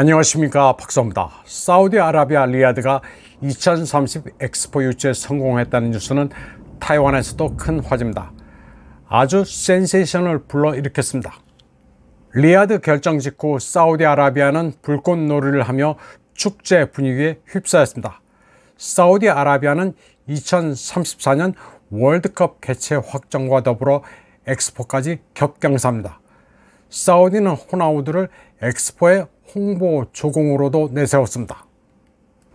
안녕하십니까 박사입니다. 사우디아라비아 리야드가 2030 엑스포 유치에 성공했다는 뉴스는 타이완에서도 큰 화제입니다. 아주 센세이션을 불러일으켰습니다. 리야드 결정 직후 사우디아라비아는 불꽃놀이를 하며 축제 분위기에 휩싸였습니다. 사우디아라비아는 2034년 월드컵 개최 확정과 더불어 엑스포까지 겹경사입니다. 사우디는 호나우드를 엑스포의 홍보 조공으로도 내세웠습니다.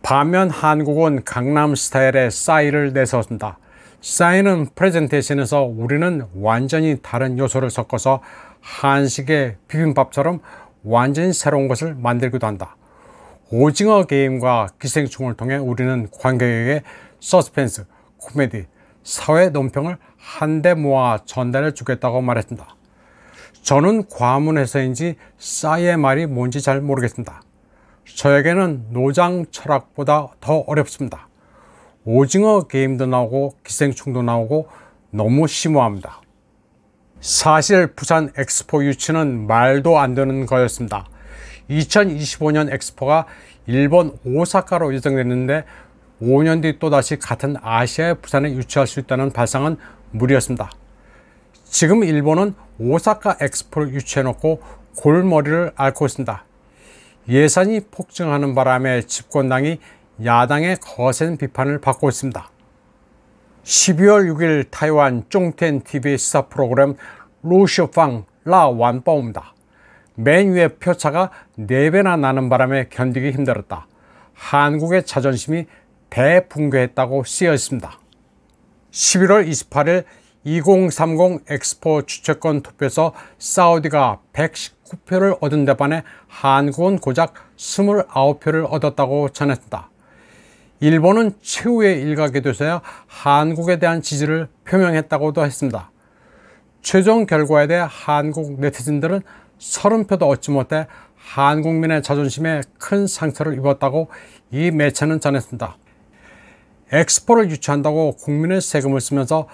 반면 한국은 강남 스타일의 싸이를 내세웠습니다. 싸이는 프레젠테이션에서 우리는 완전히 다른 요소를 섞어서 한식의 비빔밥처럼 완전히 새로운 것을 만들기도 한다. 오징어 게임과 기생충을 통해 우리는 관객에게 서스펜스, 코미디, 사회 논평을 한데 모아 전달해 주겠다고 말했습니다. 저는 과문에서인지 싸이의 말이 뭔지 잘 모르겠습니다. 저에게는 노장 철학보다 더 어렵습니다. 오징어 게임도 나오고 기생충도 나오고 너무 심오합니다. 사실 부산 엑스포 유치는 말도 안 되는 거였습니다. 2025년 엑스포가 일본 오사카로 예정됐는데 5년 뒤 또다시 같은 아시아의 부산에 유치할 수 있다는 발상은 무리였습니다. 지금 일본은 오사카 엑스포를 유치해놓고 골머리를 앓고 있습니다. 예산이 폭증하는 바람에 집권당이 야당의 거센 비판을 받고 있습니다. 12월 6일 타이완 쫑텐 TV 시사 프로그램 로쇼팡 라완빠입니다. 맨 위에 표차가 4배나 나는 바람에 견디기 힘들었다. 한국의 자존심이 대붕괴했다고 쓰여 있습니다. 11월 28일 2030 엑스포 주최권 투표에서 사우디가 119표를 얻은 데 반해 한국은 고작 29표를 얻었다고 전했다. 일본은 최후의 일각이 돼서야 한국에 대한 지지를 표명했다고도 했습니다. 최종 결과에 대해 한국 네티즌들은 30표도 얻지 못해 한국민의 자존심에 큰 상처를 입었다고 이 매체는 전했습니다. 엑스포를 유치한다고 국민의 세금을 쓰면서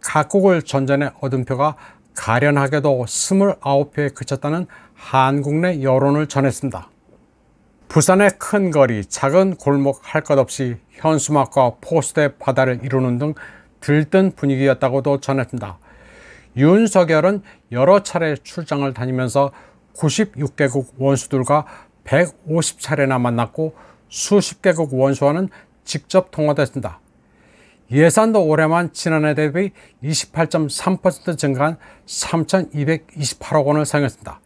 각국을 전전해 얻은 표가 가련하게도 29표에 그쳤다는 한국 내 여론을 전했습니다. 부산의 큰 거리, 작은 골목 할 것 없이 현수막과 포스대 바다를 이루는 등 들뜬 분위기였다고도 전했습니다. 윤석열은 여러 차례 출장을 다니면서 96개국 원수들과 150차례나 만났고 수십 개국 원수와는 직접 통화됐습니다. 예산도 올해만 지난해 대비 28.3% 증가한 3,228억 원을 사용했습니다.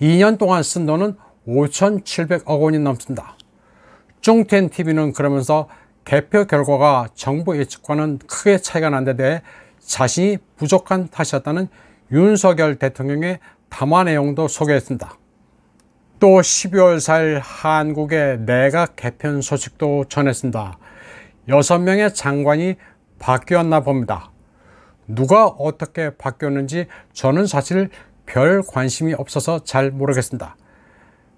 2년 동안 쓴 돈은 5,700억 원이 넘습니다. 중텐TV는 그러면서 개표 결과가 정부 예측과는 크게 차이가 난 데 대해 자신이 부족한 탓이었다는 윤석열 대통령의 담화 내용도 소개했습니다. 또 12월 4일 한국의 내각 개편 소식도 전했습니다. 여섯 명의 장관이 바뀌었나 봅니다. 누가 어떻게 바뀌었는지 저는 사실 별 관심이 없어서 잘 모르겠습니다.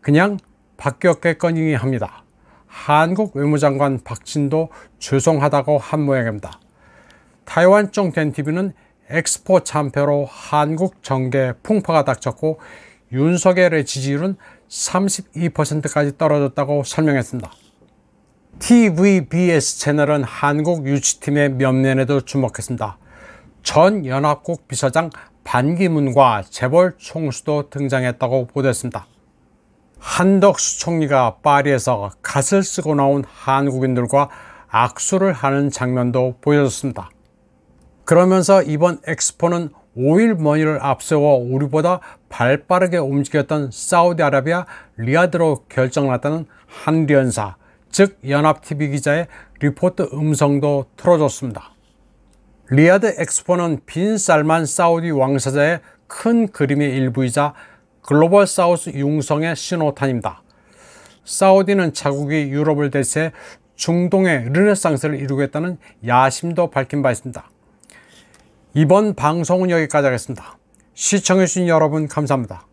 그냥 바뀌었겠거니 합니다. 한국 외무장관 박진도 죄송하다고 한 모양입니다. 타이완 쪽된 t v 는 엑스포 참패로 한국 정계 풍파가 닥쳤고 윤석열의 지지율은 32%까지 떨어졌다고 설명했습니다. TVBS 채널은 한국 유치팀의 면면에도 주목했습니다. 전 연합국 비서장 반기문과 재벌 총수도 등장했다고 보도했습니다. 한덕수 총리가 파리에서 갓을 쓰고 나온 한국인들과 악수를 하는 장면도 보여줬습니다 그러면서 이번 엑스포는 5일 머니를 앞세워 우리보다 발빠르게 움직였던 사우디아라비아 리아드로 결정났다는 한리연사 즉 연합TV 기자의 리포트 음성도 틀어줬습니다. 리아드 엑스포는 빈 살만 사우디 왕세자의 큰 그림의 일부이자 글로벌 사우스 융성의 신호탄입니다. 사우디는 자국이 유럽을 대신 중동의 르네상스를 이루겠다는 야심도 밝힌 바 있습니다. 이번 방송은 여기까지 하겠습니다. 시청해주신 여러분 감사합니다.